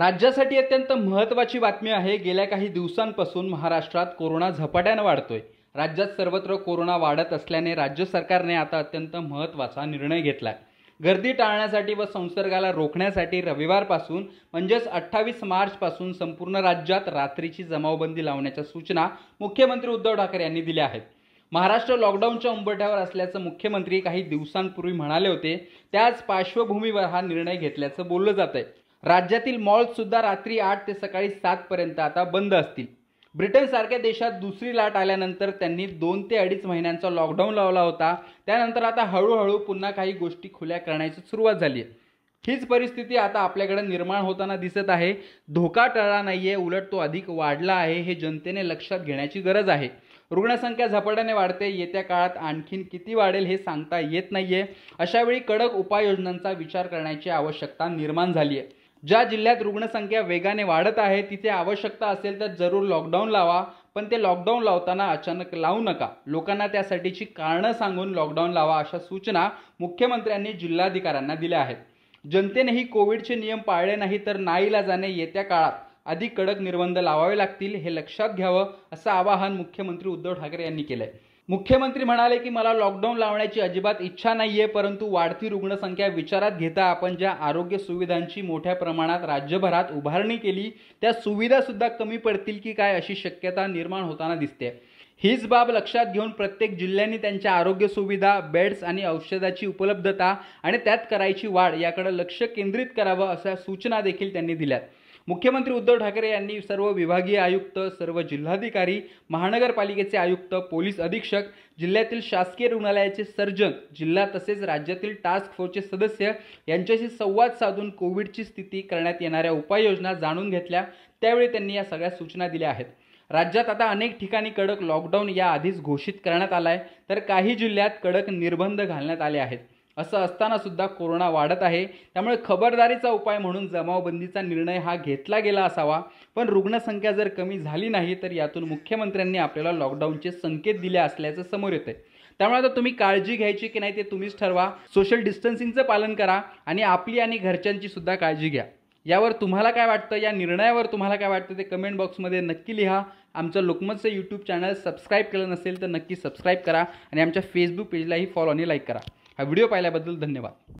राज्यासाठी अत्यंत महत्त्वाची बातमी आहे गेल्या काही दिवसांपासून महाराष्ट्रात कोरोना झपाट्यानं वाढतोय राज्यात सर्वत्र कोरोना वाढत असल्याने राज्य सरकारने आता अत्यंत महत्त्वाचा निर्णय घेतला गर्दी टाळण्यासाठी व संसर्गाला रोखण्यासाठी रविवारपासून म्हणजेच अठ्ठावीस मार्चपासून संपूर्ण राज्यात रात्रीची जमावबंदी लावण्याच्या सूचना मुख्यमंत्री उद्धव ठाकरे यांनी दिल्या आहेत महाराष्ट्र लॉकडाऊनच्या उंबरठ्यावर असल्याचं मुख्यमंत्री काही दिवसांपूर्वी म्हणाले होते त्याच पार्श्वभूमीवर हा निर्णय घेतल्याचं बोललं जात आहे राज्यातील सुद्धा रात्री आठ ते सकाळी सातपर्यंत आता बंद असतील ब्रिटनसारख्या देशात दुसरी लाट आल्यानंतर त्यांनी दोन ते अडीच महिन्यांचा लॉकडाऊन लावला होता त्यानंतर आता हळूहळू पुन्हा काही गोष्टी खुल्या करण्याची सुरुवात झाली आहे हीच परिस्थिती आता आपल्याकडे निर्माण होताना दिसत आहे धोका टळला नाही आहे उलट तो अधिक वाढला आहे हे जनतेने लक्षात घेण्याची गरज आहे रुग्णसंख्या झपाट्याने वाढते येत्या काळात आणखीन किती वाढेल हे सांगता येत नाही आहे अशावेळी कडक उपाययोजनांचा विचार करण्याची आवश्यकता निर्माण झाली आहे ज्या जिल्ह्यात रुग्णसंख्या वेगाने वाढत आहे तिथे आवश्यकता असेल तर जरूर लॉकडाऊन लावा पण ते लॉकडाऊन लावताना अचानक लावू नका लोकांना त्यासाठीची कारणं सांगून लॉकडाऊन लावा अशा सूचना मुख्यमंत्र्यांनी जिल्हाधिकाऱ्यांना दिल्या आहेत जनतेनेही कोविडचे नियम पाळले नाही तर नाईला जाणे येत्या काळात अधिक कडक निर्बंध लावावे लागतील हे लक्षात घ्यावं असं आवाहन मुख्यमंत्री उद्धव ठाकरे यांनी केलं आहे मुख्यमंत्री म्हणाले की मला लॉकडाऊन लावण्याची अजिबात इच्छा नाही आहे परंतु वाढती रुग्णसंख्या विचारात घेता आपण ज्या आरोग्य सुविधांची मोठ्या प्रमाणात राज्यभरात उभारणी केली त्या सुविधासुद्धा कमी पडतील की काय अशी शक्यता निर्माण होताना दिसते हीच बाब लक्षात घेऊन प्रत्येक जिल्ह्यांनी त्यांच्या आरोग्य सुविधा बेड्स आणि औषधाची उपलब्धता आणि त्यात करायची वाढ याकडे लक्ष केंद्रित करावं अशा सूचना देखील त्यांनी दिल्यात मुख्यमंत्री उद्धव ठाकरे यांनी सर्व विभागीय आयुक्त सर्व जिल्हाधिकारी महानगरपालिकेचे आयुक्त पोलीस अधीक्षक जिल्ह्यातील शासकीय रुग्णालयाचे सर्जन जिल्हा तसेच राज्यातील टास्क फोर्सचे सदस्य यांच्याशी संवाद साधून कोविडची स्थिती करण्यात येणाऱ्या उपाययोजना जाणून घेतल्या त्यावेळी त्यांनी या सगळ्या सूचना दिल्या आहेत राज्यात आता अनेक ठिकाणी कडक लॉकडाऊन याआधीच घोषित करण्यात आला आहे तर काही जिल्ह्यात कडक निर्बंध घालण्यात आले आहेत असं असताना सुद्धा कोरोना वाढत आहे त्यामुळे खबरदारीचा उपाय म्हणून जमावबंदीचा निर्णय हा घेतला गेला असावा पण रुग्णसंख्या जर कमी झाली नाही तर यातून मुख्यमंत्र्यांनी आपल्याला लॉकडाऊनचे संकेत दिले असल्याचं समोर येतं त्यामुळे आता तुम्ही काळजी घ्यायची की नाही ते तुम्हीच ठरवा सोशल डिस्टन्सिंगचं पालन करा आणि आपली आणि घरच्यांची सुद्धा काळजी घ्या यावर तुम्हाला काय वाटतं या निर्णयावर तुम्हाला काय वाटतं ते कमेंट बॉक्समध्ये नक्की लिहा आमचं लोकमतचं यूट्यूब चॅनल सबस्क्राईब केलं नसेल तर नक्की सबस्क्राईब करा आणि आमच्या फेसबुक पेजलाही फॉलो आणि लाईक करा हा व्हिडिओ पाहिल्याबद्दल धन्यवाद